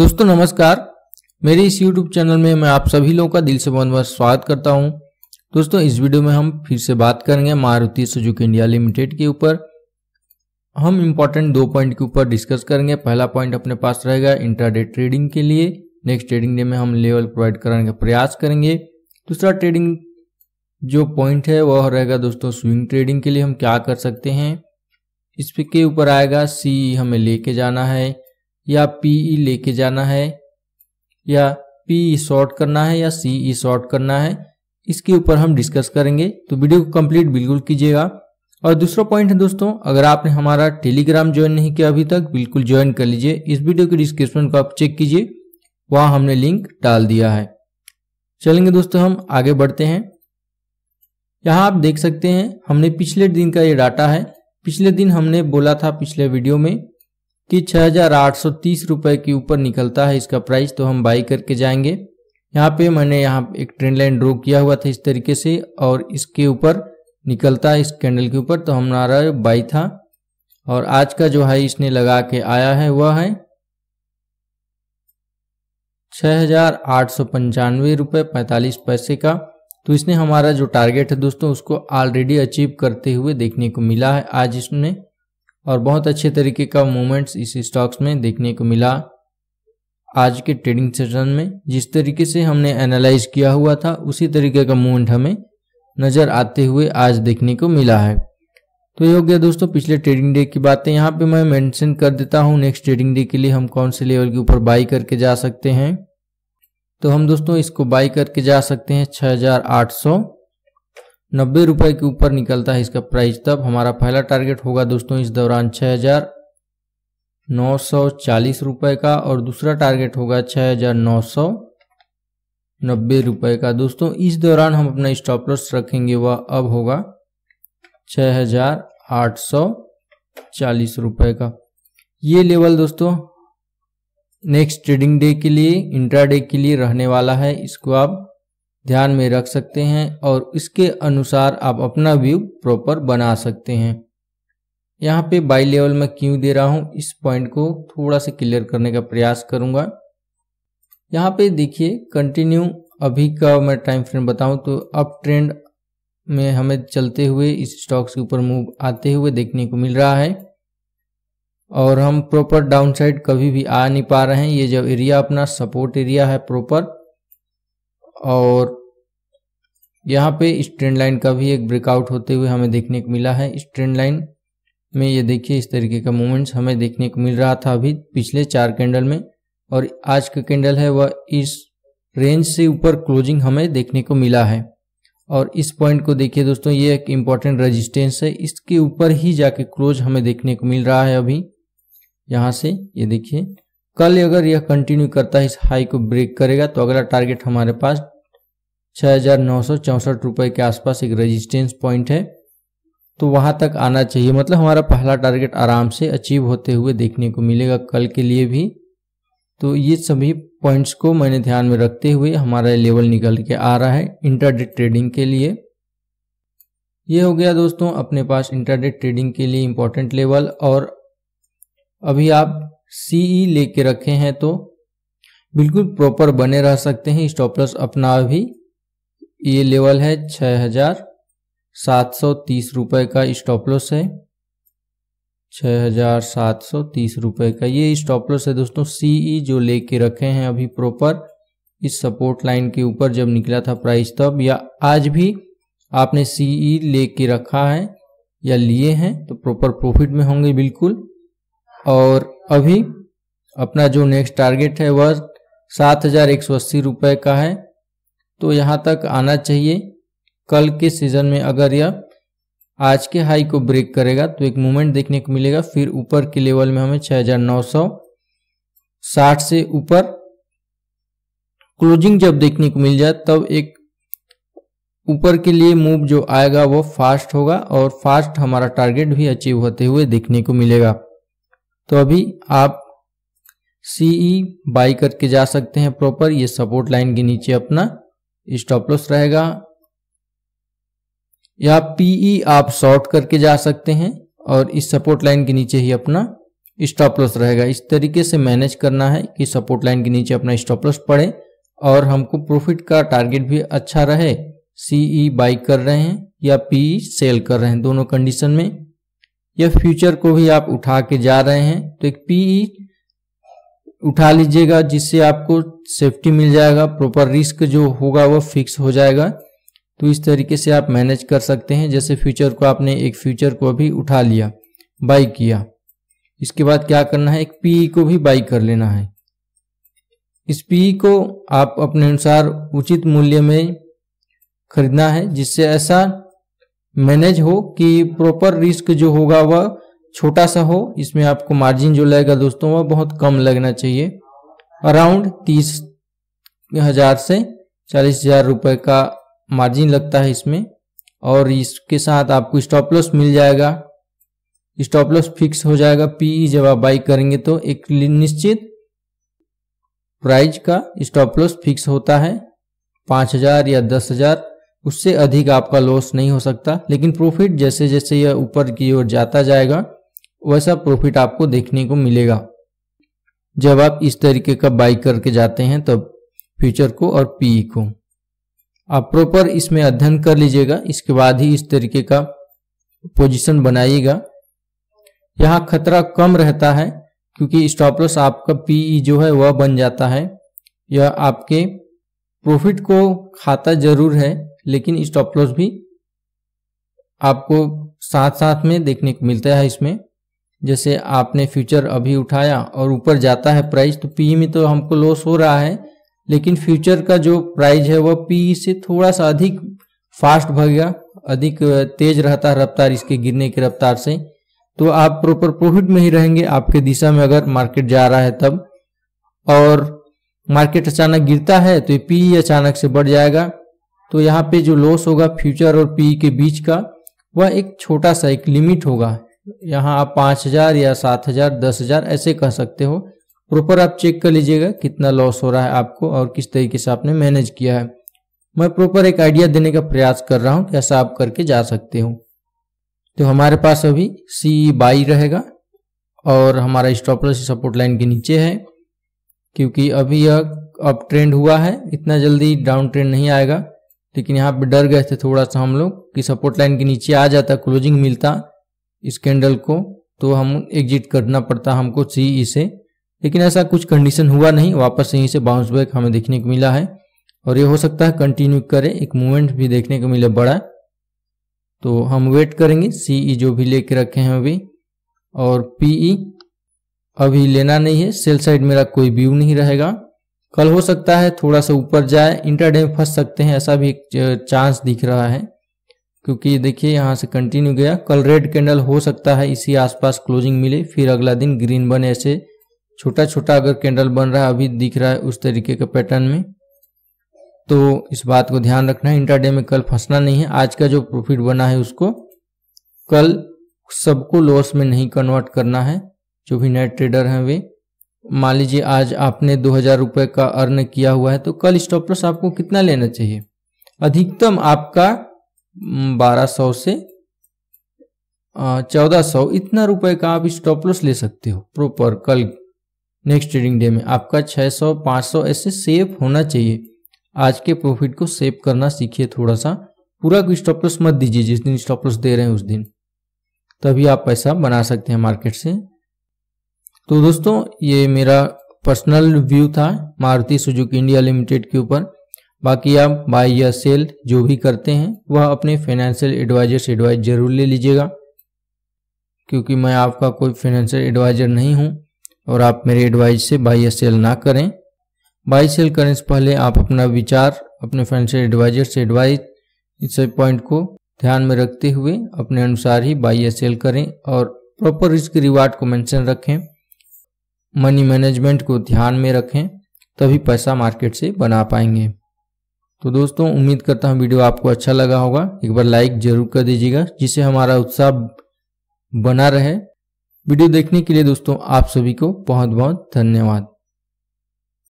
दोस्तों नमस्कार मेरे इस YouTube चैनल में मैं आप सभी लोगों का दिल से बहुत बहुत स्वागत करता हूं दोस्तों इस वीडियो में हम फिर से बात करेंगे मारुति सुजुकी इंडिया लिमिटेड के ऊपर हम इम्पोर्टेंट दो पॉइंट के ऊपर डिस्कस करेंगे पहला पॉइंट अपने पास रहेगा इंट्राडे ट्रेडिंग के लिए नेक्स्ट ट्रेडिंग डे में हम लेवल प्रोवाइड कराने का प्रयास करेंगे दूसरा ट्रेडिंग जो पॉइंट है वह रहेगा दोस्तों स्विंग ट्रेडिंग के लिए हम क्या कर सकते हैं इस के ऊपर आएगा सी हमें लेके जाना है या पीई e लेके जाना है या पीई शॉर्ट e करना है या सीई शॉर्ट e करना है इसके ऊपर हम डिस्कस करेंगे तो वीडियो को कंप्लीट बिल्कुल कीजिएगा और दूसरा पॉइंट है दोस्तों अगर आपने हमारा टेलीग्राम ज्वाइन नहीं किया अभी तक बिल्कुल ज्वाइन कर लीजिए इस वीडियो के डिस्क्रिप्शन को आप चेक कीजिए वहां हमने लिंक डाल दिया है चलेंगे दोस्तों हम आगे बढ़ते हैं यहाँ आप देख सकते हैं हमने पिछले दिन का ये डाटा है पिछले दिन हमने बोला था पिछले वीडियो में कि छः हजार आठ सौ तीस रुपये के ऊपर निकलता है इसका प्राइस तो हम बाई करके जाएंगे यहाँ पे मैंने यहाँ एक ट्रेंड लाइन ड्रॉ किया हुआ था इस तरीके से और इसके ऊपर निकलता है इस कैंडल के ऊपर तो हमारा बाई था और आज का जो हाई इसने लगा के आया है वह है छः हजार आठ सौ पंचानवे रुपये पैंतालीस पैसे का तो इसने हमारा जो टारगेट है दोस्तों उसको ऑलरेडी अचीव करते हुए देखने को मिला है आज इसने और बहुत अच्छे तरीके का मूवमेंट्स इस स्टॉक्स में देखने को मिला आज के ट्रेडिंग सेशन में जिस तरीके से हमने एनालाइज किया हुआ था उसी तरीके का मूवमेंट हमें नज़र आते हुए आज देखने को मिला है तो ये हो गया दोस्तों पिछले ट्रेडिंग डे की बातें यहाँ पे मैं मेंशन कर देता हूँ नेक्स्ट ट्रेडिंग डे के लिए हम कौन से लेवल के ऊपर बाई करके जा सकते हैं तो हम दोस्तों इसको बाई करके जा सकते हैं छः नब्बे रुपये के ऊपर निकलता है इसका प्राइस तब हमारा पहला टारगेट होगा दोस्तों इस दौरान छः हज़ार नौ सौ चालीस रुपये का और दूसरा टारगेट होगा छः हज़ार नौ सौ नब्बे रुपये का दोस्तों इस दौरान हम अपना स्टॉप लॉस रखेंगे वह अब होगा छः हज़ार आठ सौ चालीस रुपये का ये लेवल दोस्तों नेक्स्ट ट्रेडिंग डे के लिए इंट्रा डे के लिए रहने वाला है इसको आप ध्यान में रख सकते हैं और इसके अनुसार आप अपना व्यू प्रॉपर बना सकते हैं यहाँ पे बाई लेवल में क्यों दे रहा हूँ इस पॉइंट को थोड़ा सा क्लियर करने का प्रयास करूँगा यहाँ पे देखिए कंटिन्यू अभी का मैं टाइम फ्रेम बताऊँ तो अप ट्रेंड में हमें चलते हुए इस स्टॉक्स के ऊपर मूव आते हुए देखने को मिल रहा है और हम प्रॉपर डाउन साइड कभी भी आ नहीं पा रहे हैं ये जो एरिया अपना सपोर्ट एरिया है प्रॉपर और यहाँ पे स्ट्रेंड लाइन का भी एक ब्रेकआउट होते हुए हमें देखने को मिला है स्ट्रेंड लाइन में ये देखिए इस तरीके का मूवमेंट्स हमें देखने को मिल रहा था अभी पिछले चार कैंडल में और आज का कैंडल है वह इस रेंज से ऊपर क्लोजिंग हमें देखने को मिला है और इस पॉइंट को देखिए दोस्तों ये एक इम्पॉर्टेंट रजिस्टेंस है इसके ऊपर ही जाके क्लोज हमें देखने को मिल रहा है अभी यहाँ से ये देखिए कल अगर यह कंटिन्यू करता है इस हाई को ब्रेक करेगा तो अगला टारगेट हमारे पास छः रुपए के आसपास एक रेजिस्टेंस पॉइंट है तो वहाँ तक आना चाहिए मतलब हमारा पहला टारगेट आराम से अचीव होते हुए देखने को मिलेगा कल के लिए भी तो ये सभी पॉइंट्स को मैंने ध्यान में रखते हुए हमारा लेवल निकल के आ रहा है इंटरडे ट्रेडिंग के लिए ये हो गया दोस्तों अपने पास इंटरडे ट्रेडिंग के लिए इम्पोर्टेंट लेवल और अभी आप सीई e लेके रखे हैं तो बिल्कुल प्रॉपर बने रह सकते हैं स्टॉप लॉस अपना अभी ये लेवल है छः हजार सात सौ तीस रुपये का स्टॉप लॉस है छः हजार सात सौ तीस रुपये का ये स्टॉप लॉस है दोस्तों सीई e जो लेके रखे हैं अभी प्रॉपर इस सपोर्ट लाइन के ऊपर जब निकला था प्राइस तब या आज भी आपने सीई e लेके रखा है या लिए हैं तो प्रॉपर प्रॉफिट में होंगे बिल्कुल और अभी अपना जो नेक्स्ट टारगेट है वह सात हजार एक सौ अस्सी रुपये का है तो यहाँ तक आना चाहिए कल के सीजन में अगर यह आज के हाई को ब्रेक करेगा तो एक मूवमेंट देखने को मिलेगा फिर ऊपर के लेवल में हमें हजार नौ सौ साठ से ऊपर क्लोजिंग जब देखने को मिल जाए तब एक ऊपर के लिए मूव जो आएगा वो फास्ट होगा और फास्ट हमारा टारगेट भी अचीव होते हुए देखने को मिलेगा तो अभी आप सी ई बाई करके जा सकते हैं प्रॉपर ये सपोर्ट लाइन के नीचे अपना स्टॉप लॉस रहेगा या पीई e आप शॉर्ट करके जा सकते हैं और इस सपोर्ट लाइन के नीचे ही अपना स्टॉप लॉस रहेगा इस तरीके से मैनेज करना है कि सपोर्ट लाइन के नीचे अपना स्टॉप लॉस पड़े और हमको प्रॉफिट का टारगेट भी अच्छा रहे सीई बाई e कर रहे हैं या पीई सेल e कर रहे हैं दोनों कंडीशन में या फ्यूचर को भी आप उठा के जा रहे हैं तो एक पीई e उठा लीजिएगा जिससे आपको सेफ्टी मिल जाएगा प्रॉपर रिस्क जो होगा वह फिक्स हो जाएगा तो इस तरीके से आप मैनेज कर सकते हैं जैसे फ्यूचर को आपने एक फ्यूचर को भी उठा लिया बाई किया इसके बाद क्या करना है एक पीई e को भी बाई कर लेना है इस पीई e को आप अपने अनुसार उचित मूल्य में खरीदना है जिससे ऐसा मैनेज हो कि प्रॉपर रिस्क जो होगा वह छोटा सा हो इसमें आपको मार्जिन जो लगेगा दोस्तों वह बहुत कम लगना चाहिए अराउंड तीस हजार से चालीस हजार रुपये का मार्जिन लगता है इसमें और इसके साथ आपको स्टॉप लॉस मिल जाएगा स्टॉप लॉस फिक्स हो जाएगा पीई e जब आप बाई करेंगे तो एक निश्चित प्राइस का स्टॉप लॉस फिक्स होता है पाँच हजार या दस हजार उससे अधिक आपका लॉस नहीं हो सकता लेकिन प्रॉफिट जैसे जैसे यह ऊपर की ओर जाता जाएगा वैसा प्रॉफिट आपको देखने को मिलेगा जब आप इस तरीके का बाई करके जाते हैं तब फ्यूचर को और पीई e को आप प्रॉपर इसमें अध्ययन कर लीजिएगा इसके बाद ही इस तरीके का पोजीशन बनाइएगा यहाँ खतरा कम रहता है क्योंकि स्टॉप लॉस आपका पीई e जो है वह बन जाता है यह आपके प्रॉफिट को खाता जरूर है लेकिन स्टॉप लॉस भी आपको साथ साथ में देखने को मिलता है इसमें जैसे आपने फ्यूचर अभी उठाया और ऊपर जाता है प्राइस तो पी e में तो हमको लॉस हो रहा है लेकिन फ्यूचर का जो प्राइस है वह पी e से थोड़ा सा अधिक फास्ट गया अधिक तेज रहता है रफ्तार इसके गिरने की रफ्तार से तो आप प्रॉपर प्रॉफिट में ही रहेंगे आपके दिशा में अगर मार्केट जा रहा है तब और मार्केट अचानक गिरता है तो पी e अचानक से बढ़ जाएगा तो यहाँ पे जो लॉस होगा फ्यूचर और पी के बीच का वह एक छोटा सा एक लिमिट होगा यहाँ आप पाँच हज़ार या सात हज़ार दस हज़ार ऐसे कह सकते हो प्रॉपर आप चेक कर लीजिएगा कितना लॉस हो रहा है आपको और किस तरीके से आपने मैनेज किया है मैं प्रॉपर एक आइडिया देने का प्रयास कर रहा हूँ कैसा आप करके जा सकते हो तो हमारे पास अभी सी बाई रहेगा और हमारा स्टॉपलस सपोर्ट लाइन के नीचे है क्योंकि अभी यह अप ट्रेंड हुआ है इतना जल्दी डाउन ट्रेंड नहीं आएगा लेकिन यहाँ पे डर गए थे थोड़ा सा हम लोग कि सपोर्ट लाइन के नीचे आ जाता क्लोजिंग मिलता इस कैंडल को तो हम एग्जिट करना पड़ता हमको सी से लेकिन ऐसा कुछ कंडीशन हुआ नहीं वापस यहीं से बाउंस बैक हमें देखने को मिला है और ये हो सकता है कंटिन्यू करे एक मूवमेंट भी देखने को मिले बड़ा तो हम वेट करेंगे सी जो भी लेके रखे हैं अभी और पीई अभी लेना नहीं है सेल साइड मेरा कोई व्यू नहीं रहेगा कल हो सकता है थोड़ा सा ऊपर जाए इंटरडे फंस सकते हैं ऐसा भी चांस दिख रहा है क्योंकि देखिए यहाँ से कंटिन्यू गया कल रेड कैंडल हो सकता है इसी आसपास क्लोजिंग मिले फिर अगला दिन ग्रीन बने ऐसे छोटा छोटा अगर कैंडल बन रहा है अभी दिख रहा है उस तरीके के पैटर्न में तो इस बात को ध्यान रखना है इंटरडे में कल फंसना नहीं है आज का जो प्रॉफिट बना है उसको कल सबको लॉस में नहीं कन्वर्ट करना है जो भी नए ट्रेडर हैं वे मान लीजिए आज आपने दो हजार रुपये का अर्न किया हुआ है तो कल स्टॉप लॉस आपको कितना लेना चाहिए अधिकतम आपका बारह सौ से चौदह सौ इतना रुपए का आप स्टॉप लॉस ले सकते हो प्रॉपर कल नेक्स्ट ट्रेडिंग डे में आपका छः सौ पाँच सौ ऐसे सेफ होना चाहिए आज के प्रॉफिट को सेव करना सीखिए थोड़ा सा पूरा स्टॉप लॉस मत दीजिए जिस दिन स्टॉप लॉस दे रहे हैं उस दिन तभी आप पैसा बना सकते हैं मार्केट से तो दोस्तों ये मेरा पर्सनल व्यू था मारुति सुजुकी इंडिया लिमिटेड के ऊपर बाकी आप बाय या सेल जो भी करते हैं वह अपने फाइनेंशियल एडवाइजर से एडवाइस जरूर ले लीजिएगा क्योंकि मैं आपका कोई फाइनेंशियल एडवाइजर नहीं हूं और आप मेरे एडवाइस से बाय या सेल ना करें बाय सेल करने से पहले आप अपना विचार अपने फाइनेंशियल एडवाइजर से एडवाइस इस पॉइंट को ध्यान में रखते हुए अपने अनुसार ही बाई या सेल करें और प्रॉपर रिस्क रिवार्ड को मैंशन रखें मनी मैनेजमेंट को ध्यान में रखें तभी पैसा मार्केट से बना पाएंगे तो दोस्तों उम्मीद करता हूँ वीडियो आपको अच्छा लगा होगा एक बार लाइक जरूर कर दीजिएगा जिससे हमारा उत्साह बना रहे वीडियो देखने के लिए दोस्तों आप सभी को बहुत बहुत धन्यवाद